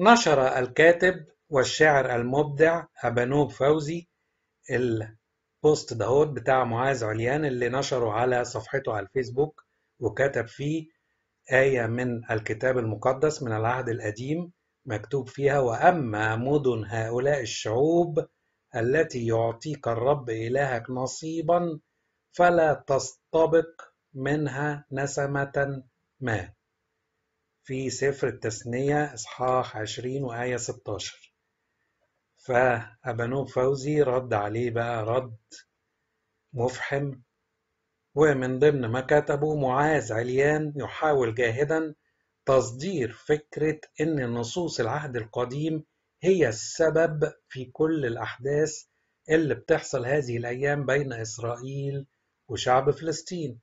نشر الكاتب والشاعر المبدع أبانوب فوزي البوست دهوت بتاع معاذ عليان اللي نشره على صفحته على الفيسبوك وكتب فيه آية من الكتاب المقدس من العهد القديم مكتوب فيها وأما مدن هؤلاء الشعوب التي يعطيك الرب إلهك نصيبا فلا تستبق منها نسمة ما في سفر التثنية إصحاح 20 وآية 16 فأبانوك فوزي رد عليه بقى رد مفحم ومن ضمن ما كتبه معاذ عليان يحاول جاهدا تصدير فكرة إن نصوص العهد القديم هي السبب في كل الأحداث اللي بتحصل هذه الأيام بين إسرائيل وشعب فلسطين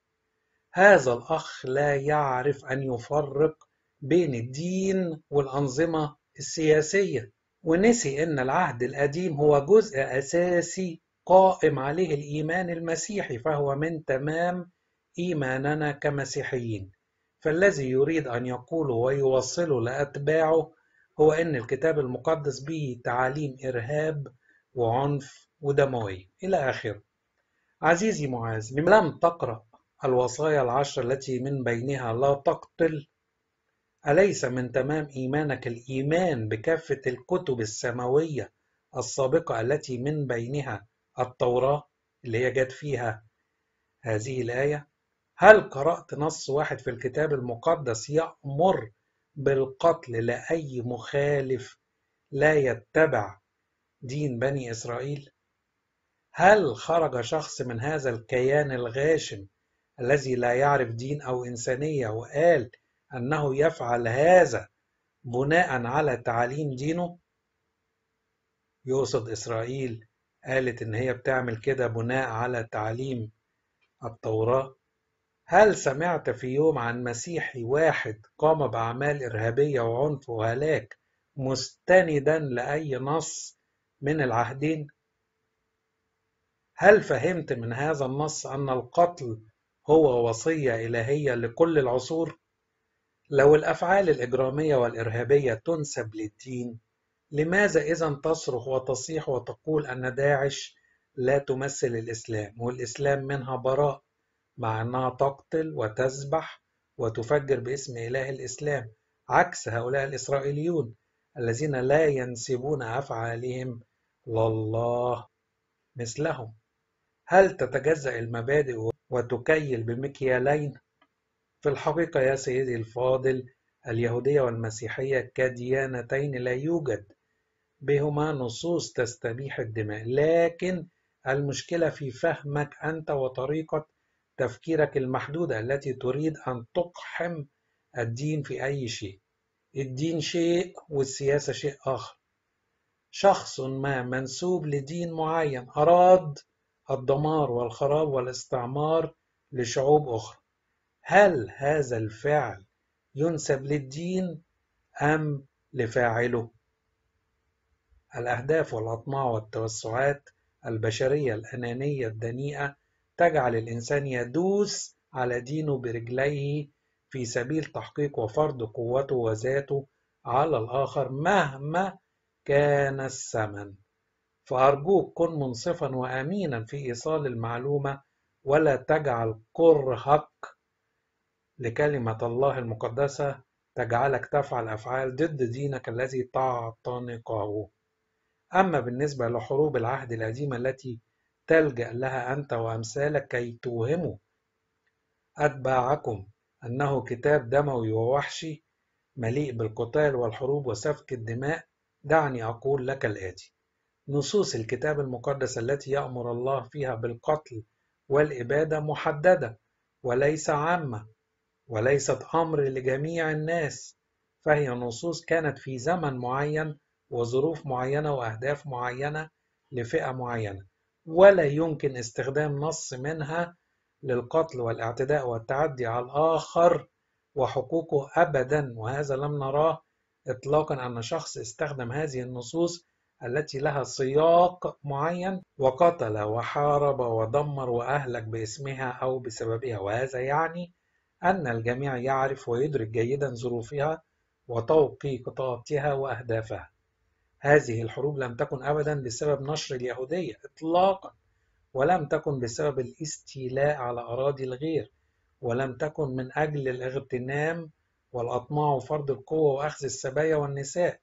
هذا الأخ لا يعرف أن يفرق بين الدين والأنظمة السياسية ونسي أن العهد القديم هو جزء أساسي قائم عليه الإيمان المسيحي فهو من تمام إيماننا كمسيحيين فالذي يريد أن يقوله ويوصله لأتباعه هو أن الكتاب المقدس به تعاليم إرهاب وعنف ودموية إلى آخره عزيزي معاذ لم تقرأ الوصايا العشر التي من بينها لا تقتل أليس من تمام إيمانك الإيمان بكافة الكتب السماوية السابقة التي من بينها التوراة اللي هي جت فيها هذه الآية هل قرأت نص واحد في الكتاب المقدس يأمر بالقتل لأي مخالف لا يتبع دين بني إسرائيل؟ هل خرج شخص من هذا الكيان الغاشم الذي لا يعرف دين أو إنسانية وقال أنه يفعل هذا بناء على تعاليم دينه يقصد إسرائيل قالت إن هي بتعمل كده بناء على تعاليم التوراة هل سمعت في يوم عن مسيحي واحد قام بأعمال إرهابية وعنف وهلاك مستندا لأي نص من العهدين؟ هل فهمت من هذا النص أن القتل هو وصية إلهية لكل العصور؟ لو الأفعال الإجرامية والإرهابية تنسب للدين لماذا إذا تصرخ وتصيح وتقول أن داعش لا تمثل الإسلام والإسلام منها براء مع أنها تقتل وتذبح وتفجر باسم إله الإسلام عكس هؤلاء الإسرائيليون الذين لا ينسبون أفعالهم لله مثلهم هل تتجزأ المبادئ وتكيل بمكيالين في الحقيقة يا سيدي الفاضل اليهودية والمسيحية كديانتين لا يوجد بهما نصوص تستبيح الدماء لكن المشكلة في فهمك أنت وطريقة تفكيرك المحدودة التي تريد أن تقحم الدين في أي شيء الدين شيء والسياسة شيء آخر شخص ما منسوب لدين معين أراد الدمار والخراب والاستعمار لشعوب أخرى هل هذا الفعل ينسب للدين أم لفاعله؟ الأهداف والأطماع والتوسعات البشرية الأنانية الدنيئة تجعل الإنسان يدوس على دينه برجليه في سبيل تحقيق وفرض قوته وذاته على الآخر مهما كان الثمن فأرجوك كن منصفا وأمينا في إيصال المعلومة ولا تجعل كرهك لكلمة الله المقدسة تجعلك تفعل أفعال ضد دينك الذي تعتنقه أما بالنسبة لحروب العهد القديم التي تلجأ لها أنت وأمثالك كي توهموا أتباعكم أنه كتاب دموي ووحشي مليء بالقتال والحروب وسفك الدماء دعني أقول لك الآتي نصوص الكتاب المقدس التي يأمر الله فيها بالقتل والإبادة محددة وليس عامة وليست أمر لجميع الناس فهي نصوص كانت في زمن معين وظروف معينة وأهداف معينة لفئة معينة ولا يمكن استخدام نص منها للقتل والاعتداء والتعدي على الآخر وحقوقه أبدا وهذا لم نراه إطلاقا أن شخص استخدم هذه النصوص التي لها سياق معين وقتل وحارب ودمر وأهلك باسمها أو بسببها وهذا يعني أن الجميع يعرف ويدرك جيدا ظروفها وتوقيتاتها وأهدافها هذه الحروب لم تكن أبدا بسبب نشر اليهودية إطلاقا ولم تكن بسبب الاستيلاء على أراضي الغير ولم تكن من أجل الاغتنام والأطماع وفرض القوة وأخذ السبايا والنساء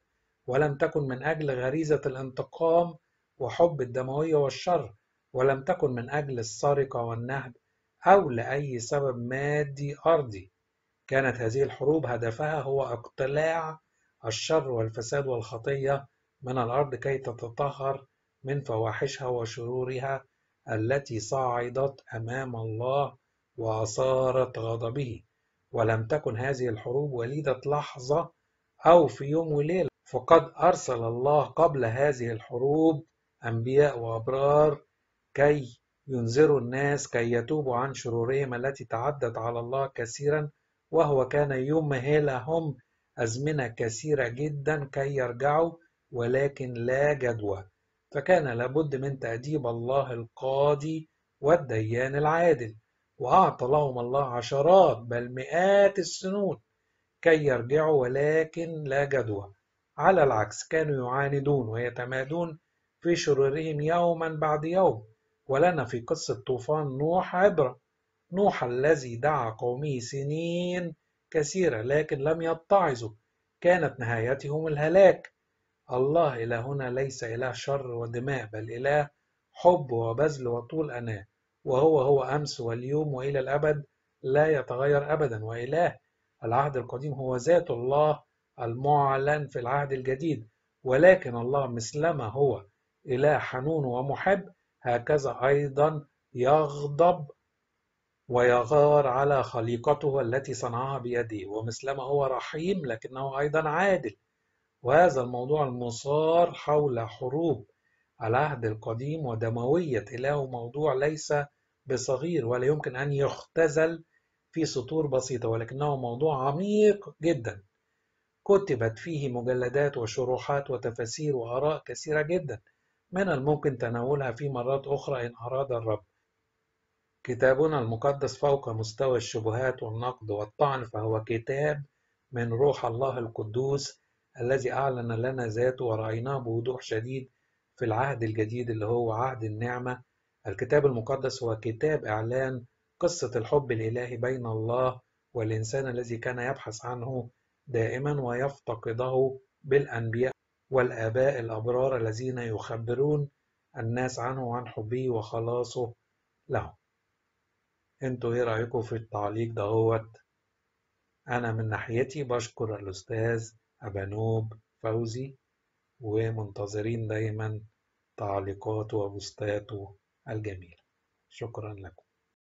ولم تكن من أجل غريزة الانتقام وحب الدموية والشر ولم تكن من أجل السرقة والنهب أو لأي سبب مادي أرضي كانت هذه الحروب هدفها هو اقتلاع الشر والفساد والخطية من الأرض كي تتطهر من فواحشها وشرورها التي صعدت أمام الله وأثارت غضبه ولم تكن هذه الحروب وليدة لحظة أو في يوم وليلة فقد أرسل الله قبل هذه الحروب أنبياء وأبرار كي ينذر الناس كي يتوبوا عن شرورهم التي تعدت على الله كثيرا وهو كان يمهلهم أزمنة كثيرة جدا كي يرجعوا ولكن لا جدوى فكان لابد من تأديب الله القاضي والديان العادل وأعطى لهم الله عشرات بل مئات السنون كي يرجعوا ولكن لا جدوى على العكس كانوا يعاندون ويتمادون في شرورهم يوما بعد يوم ولنا في قصة طوفان نوح عبرة نوح الذي دعا قومه سنين كثيرة لكن لم يتعظوا كانت نهايتهم الهلاك الله إلهنا ليس إله شر ودماء بل إله حب وبذل وطول أناة وهو هو أمس واليوم وإلى الأبد لا يتغير أبدا وإله العهد القديم هو ذات الله المعلن في العهد الجديد ولكن الله مثلما هو إله حنون ومحب هكذا أيضا يغضب ويغار على خليقته التي صنعها بيده ومثلما هو رحيم لكنه أيضا عادل وهذا الموضوع المصار حول حروب العهد القديم ودموية إله موضوع ليس بصغير ولا يمكن أن يختزل في سطور بسيطة ولكنه موضوع عميق جدا كتبت فيه مجلدات وشروحات وتفاسير وآراء كثيرة جدا من الممكن تناولها في مرات أخرى إن أراد الرب كتابنا المقدس فوق مستوى الشبهات والنقد والطعن فهو كتاب من روح الله القدوس الذي أعلن لنا ذاته ورأيناه بوضوح شديد في العهد الجديد اللي هو عهد النعمة الكتاب المقدس هو كتاب إعلان قصة الحب الإلهي بين الله والإنسان الذي كان يبحث عنه دائما ويفتقده بالأنبياء والآباء الأبرار الذين يخبرون الناس عنه وعن حبه وخلاصه لهم انتوا ايه رأيكم في التعليق دهوت أنا من ناحيتي بشكر الأستاذ أبانوب فوزي ومنتظرين دايما تعليقاته وبوستاته الجميلة شكرا لكم